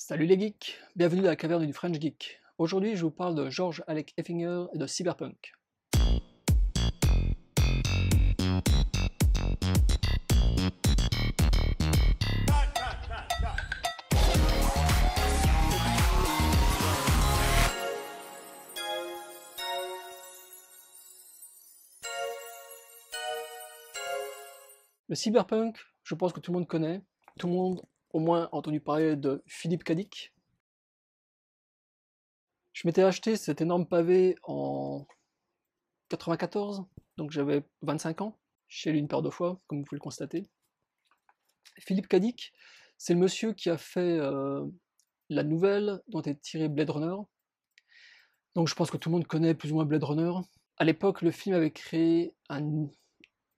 Salut les geeks, bienvenue dans la caverne du French Geek. Aujourd'hui, je vous parle de George Alec Effinger et de Cyberpunk. Le cyberpunk, je pense que tout le monde connaît, tout le monde au moins entendu parler de Philippe Kadik. Je m'étais acheté cet énorme pavé en 94, donc j'avais 25 ans. J'ai lu une paire de fois, comme vous pouvez le constater. Philippe Kadik, c'est le monsieur qui a fait euh, la nouvelle dont est tiré Blade Runner. Donc je pense que tout le monde connaît plus ou moins Blade Runner. À l'époque, le film avait créé une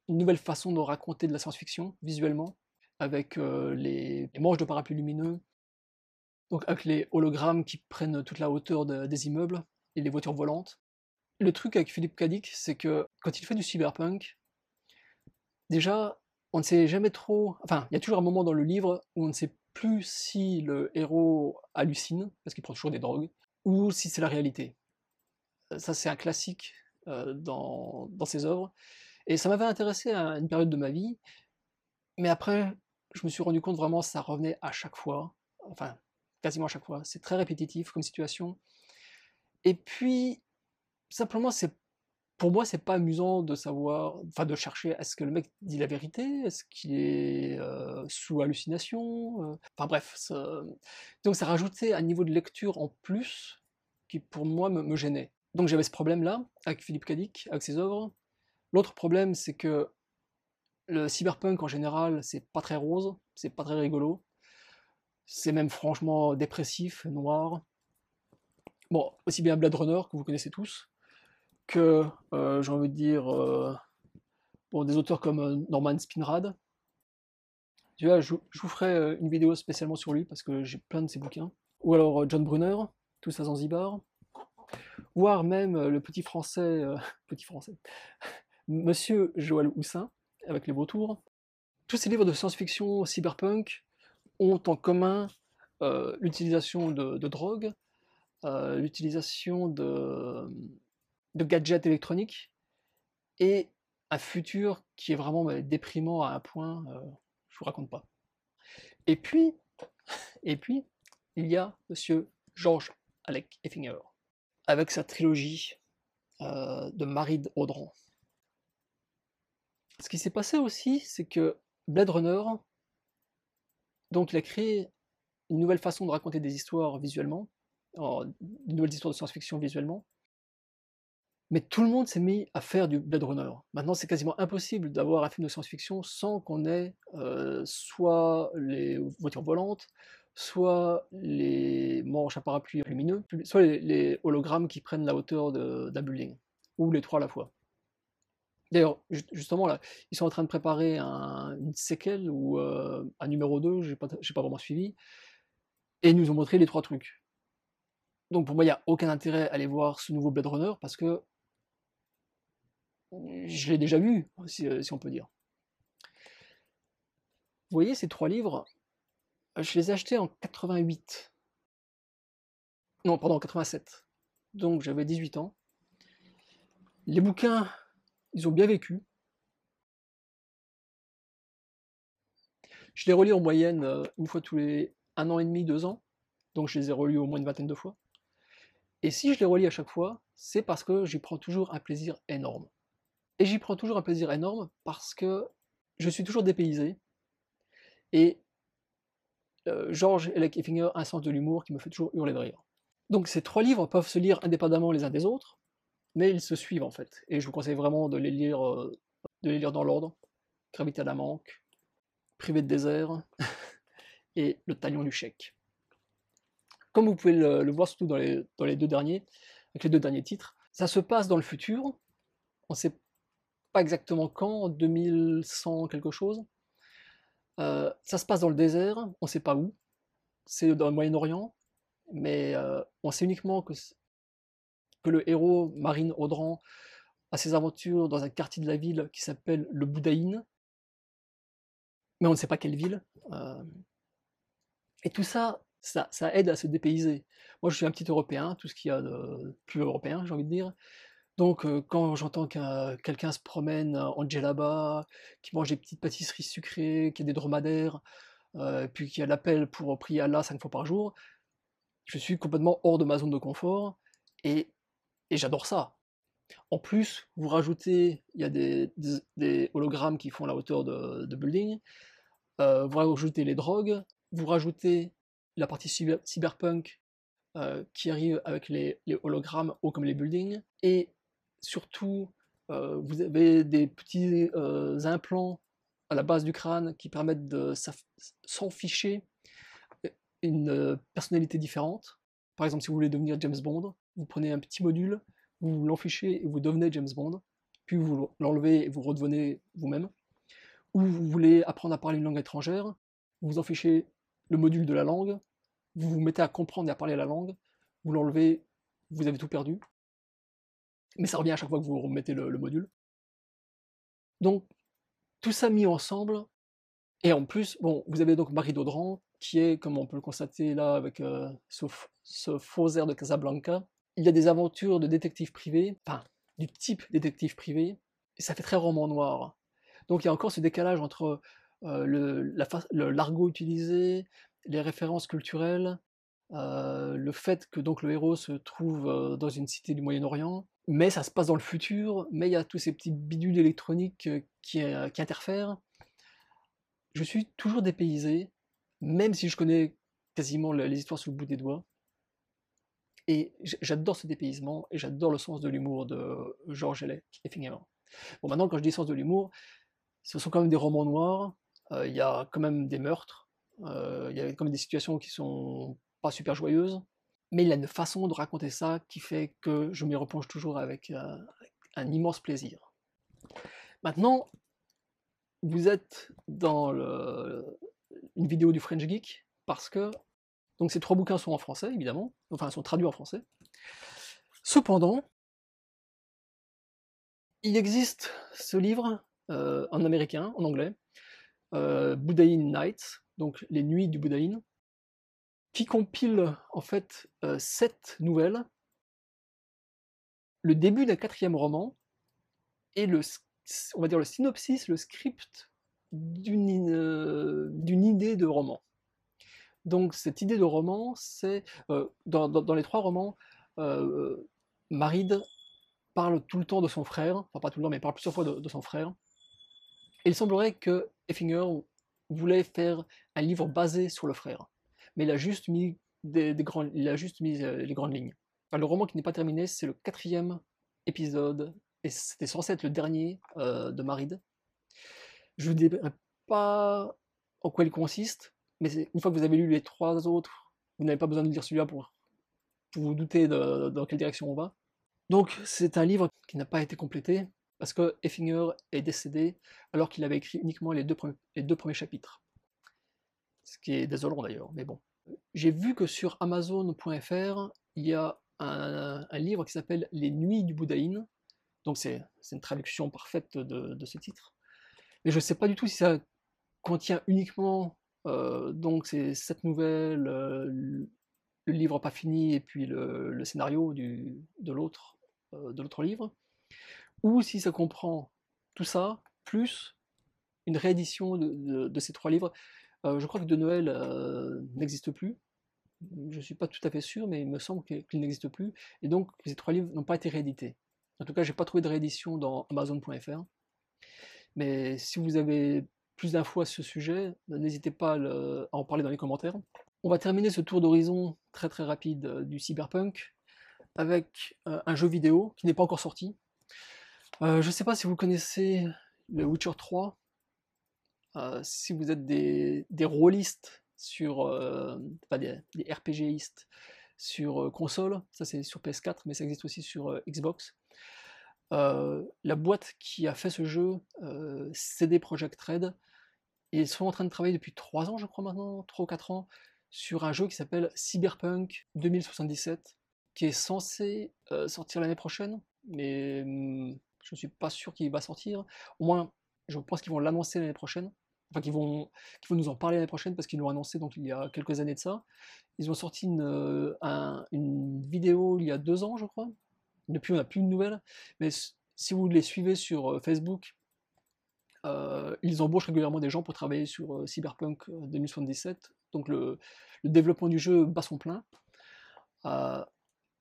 nouvelle façon de raconter de la science-fiction visuellement avec les, manches de parapluie lumineux, donc avec les hologrammes qui prennent toute la hauteur des immeubles et les voitures volantes. Le truc avec Philippe Kadik, c'est que quand il fait du cyberpunk, déjà, on ne sait jamais trop. Enfin, il y a toujours un moment dans le livre où on ne sait plus si le héros hallucine, parce qu'il prend toujours des drogues, ou si c'est la réalité. Euh, ça, c'est un classique euh, dans, dans ses œuvres. Et ça m'avait intéressé à une période de ma vie. Mais après, je me suis rendu compte vraiment, ça revenait à chaque fois, enfin, quasiment à chaque fois. C'est très répétitif comme situation. Et puis, simplement, c'est pour moi, c'est pas amusant de savoir, enfin, de chercher est-ce que le mec dit la vérité, est-ce qu'il est, euh, sous hallucination, euh, enfin bref. Donc, ça rajoutait un niveau de lecture en plus qui, pour moi, me, gênait. Donc, j'avais ce problème-là avec Philippe Cadic, avec ses œuvres. L'autre problème, c'est que le cyberpunk en général, c'est pas très rose, c'est pas très rigolo, c'est même franchement dépressif, noir. Bon, aussi bien Blade Runner, que vous connaissez tous, que, euh, j'ai envie de dire, euh, des auteurs comme euh, Norman Spinrad. Tu vois, je, vous ferai une vidéo spécialement sur lui, parce que j'ai plein de ses bouquins. Ou alors John Brunner, Tous à Zanzibar. Voire même le petit français, petit français, Monsieur Joël Houssin, avec les tours. Tous ces livres de science-fiction cyberpunk ont en commun euh, l'utilisation de, de, drogue, euh, l'utilisation de, gadgets électroniques et un futur qui est vraiment bah, déprimant à un point, euh, je vous raconte pas. Et puis, et puis, il y a Monsieur Georges Alec Effinger avec sa trilogie de Marie Audran. Ce qui s'est passé aussi, c'est que Blade Runner, donc il a créé une nouvelle façon de raconter des histoires visuellement, une nouvelles histoires de science-fiction visuellement, mais tout le monde s'est mis à faire du Blade Runner. Maintenant, c'est quasiment impossible d'avoir un film de science-fiction sans qu'on ait euh, soit les voitures volantes, soit les manches à parapluie lumineux, soit les, les hologrammes qui prennent la hauteur d'un building, ou les trois à la fois. D'ailleurs, justement, là, ils sont en train de préparer une séquelle ou euh, un numéro 2, je n'ai pas vraiment suivi, et ils nous ont montré les trois trucs. Donc pour moi, il n'y a aucun intérêt à aller voir ce nouveau Blade Runner parce que je l'ai déjà vu, si, euh, si on peut dire. Vous voyez, ces trois livres, je les ai achetés en 88. Non, pardon, en 87. Donc j'avais 18 ans. Les bouquins, ils ont bien vécu. Je les relis en moyenne euh, une fois tous les un an et demi, deux ans. Donc je les ai relus au moins une vingtaine de fois. Et si je les relis à chaque fois, c'est parce que j'y prends toujours un plaisir énorme. Et j'y prends toujours un plaisir énorme parce que je suis toujours dépaysé. Et euh, Georges et un sens de l'humour qui me fait toujours hurler de rire. Donc ces trois livres peuvent se lire indépendamment les uns des autres, mais ils se suivent en fait. Et je vous conseille vraiment de les lire, euh, de les lire dans l'ordre. Gravité à la manque, Privé de désert et Le talion du chèque. Comme vous pouvez le, voir surtout dans les, dans les, deux derniers, avec les deux derniers titres, ça se passe dans le futur. On ne sait pas exactement quand, 2100 quelque chose. Euh, ça se passe dans le désert, on ne sait pas où. C'est dans le Moyen-Orient, mais euh, on sait uniquement que que le héros, Marine Audran, a ses aventures dans un quartier de la ville qui s'appelle le Boudaïne, mais on ne sait pas quelle ville. Euh. Et tout ça, ça, aide à se dépayser. Moi, je suis un petit Européen, tout ce qu'il y a de plus européen, j'ai envie de dire. Donc, euh, quand j'entends qu'un, quelqu'un se promène euh, en djellaba, qui mange des petites pâtisseries sucrées, qui a des dromadaires, puis qui a l'appel pour prier Allah cinq fois par jour, je suis complètement hors de ma zone de confort. Et et j'adore ça. En plus, vous rajoutez, il y a des, hologrammes qui font la hauteur de, buildings, building, euh, vous rajoutez les drogues, vous rajoutez la partie cyberpunk euh, qui arrive avec les, hologrammes hauts comme les buildings, et surtout, euh, vous avez des petits implants à la base du crâne qui permettent de s'en ficher une personnalité différente. Par exemple, si vous voulez devenir James Bond, vous prenez un petit module, vous l'enfichez et vous devenez James Bond, puis vous l'enlevez et vous redevenez vous-même. Ou vous voulez apprendre à parler une langue étrangère, vous enfichez le module de la langue, vous vous mettez à comprendre et à parler la langue, vous l'enlevez, vous avez tout perdu. Mais ça revient à chaque fois que vous remettez le, module. Donc, tout ça mis ensemble, et en plus, bon, vous avez donc Marie Daudran, qui est, comme on peut le constater là avec euh, ce, faux air de Casablanca, il y a des aventures de détective privé, enfin, du type détective privé, et ça fait très roman noir. Donc il y a encore ce décalage entre euh, l'argot utilisé, les références culturelles, euh, le fait que donc le héros se trouve euh, dans une cité du Moyen-Orient, mais ça se passe dans le futur, mais il y a tous ces petits bidules électroniques qui, qui interfèrent. Je suis toujours dépaysé, même si je connais quasiment les histoires sous le bout des doigts. Et j'adore ce dépaysement et j'adore le sens de l'humour de euh, Georges Hellet, effectivement. Bon, maintenant, quand je dis sens de l'humour, ce sont quand même des romans noirs, euh, il y a quand même des meurtres, euh, il y a quand même des situations qui sont pas super joyeuses, mais il a une façon de raconter ça qui fait que je m'y replonge toujours avec un, immense plaisir. Maintenant, vous êtes dans le, une vidéo du French Geek parce que donc ces trois bouquins sont en français, évidemment, enfin sont traduits en français. Cependant, il existe ce livre euh, en américain, en anglais, euh, Budaïn Nights, donc les nuits du Bouddhaïn, qui compile en fait euh, sept nouvelles, le début d'un quatrième roman et le, on va dire le synopsis, le script d'une euh, idée de roman. Donc cette idée de roman, c'est dans, les trois romans, euh, Maride parle tout le temps de son frère, enfin pas tout le temps, mais parle plusieurs fois de, son frère. il semblerait que Effinger voulait faire un livre basé sur le frère, mais il a juste mis, des, il a juste mis les grandes lignes. le roman qui n'est pas terminé, c'est le quatrième épisode, et c'était censé être le dernier de Maride. Je ne dirai pas en quoi il consiste, mais une fois que vous avez lu les trois autres, vous n'avez pas besoin de lire celui-là pour, vous douter dans quelle direction on va. Donc c'est un livre qui n'a pas été complété parce que Effinger est décédé alors qu'il avait écrit uniquement les deux, premiers, les deux premiers chapitres. Ce qui est désolant d'ailleurs, mais bon. J'ai vu que sur Amazon.fr, il y a un, livre qui s'appelle Les Nuits du Bouddhaïn. Donc c'est une traduction parfaite de, de, ce titre. Mais je ne sais pas du tout si ça contient uniquement donc c'est cette nouvelle, le livre pas fini et puis le, scénario du, de l'autre de l'autre livre. Ou si ça comprend tout ça, plus une réédition de, ces trois livres. je crois que De Noël n'existe plus. Je ne suis pas tout à fait sûr, mais il me semble qu'il n'existe plus. Et donc ces trois livres n'ont pas été réédités. En tout cas, j'ai pas trouvé de réédition dans Amazon.fr. Mais si vous avez plus d'infos à ce sujet, n'hésitez pas à, en parler dans les commentaires. On va terminer ce tour d'horizon très très rapide euh, du cyberpunk avec euh, un jeu vidéo qui n'est pas encore sorti. Euh, je ne sais pas si vous connaissez le Witcher 3, si vous êtes des, rôlistes sur, des, des RPGistes sur console, ça c'est sur PS4, mais ça existe aussi sur Xbox la boîte qui a fait ce jeu, CD Project Red, et ils sont en train de travailler depuis 3 ans, je crois maintenant, 3 ou 4 ans, sur un jeu qui s'appelle Cyberpunk 2077, qui est censé sortir l'année prochaine, mais mmh, je ne suis pas sûr qu'il va sortir. Au moins, je pense qu'ils vont l'annoncer l'année prochaine. Enfin, qu'ils vont, vont nous en parler l'année prochaine parce qu'ils l'ont annoncé donc il y a quelques années de ça. Ils ont sorti une, une vidéo il y a deux ans, je crois, depuis, on n'a plus de nouvelles. Mais si vous les suivez sur euh, Facebook, euh, ils embauchent régulièrement des gens pour travailler sur euh, Cyberpunk 2077. Donc le, développement du jeu bat son plein.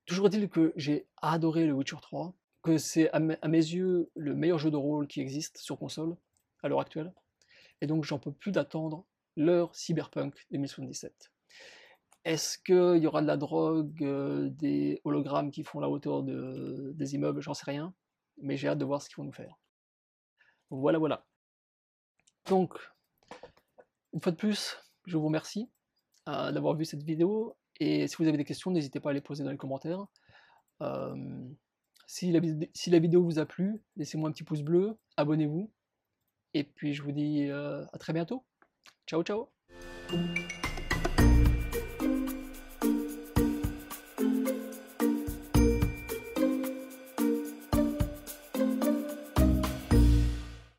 toujours est-il que j'ai adoré le Witcher 3, que c'est à, à, mes yeux le meilleur jeu de rôle qui existe sur console à l'heure actuelle. Et donc j'en peux plus d'attendre l'heure Cyberpunk 2077. Est-ce qu'il y aura de la drogue, euh, des hologrammes qui font la hauteur des immeubles J'en sais rien. Mais j'ai hâte de voir ce qu'ils vont nous faire. Voilà, voilà. Donc, une fois de plus, je vous remercie euh, d'avoir vu cette vidéo. Et si vous avez des questions, n'hésitez pas à les poser dans les commentaires. si, si, la, vidéo vous a plu, laissez-moi un petit pouce bleu, abonnez-vous. Et puis je vous dis euh, à très bientôt. Ciao, ciao.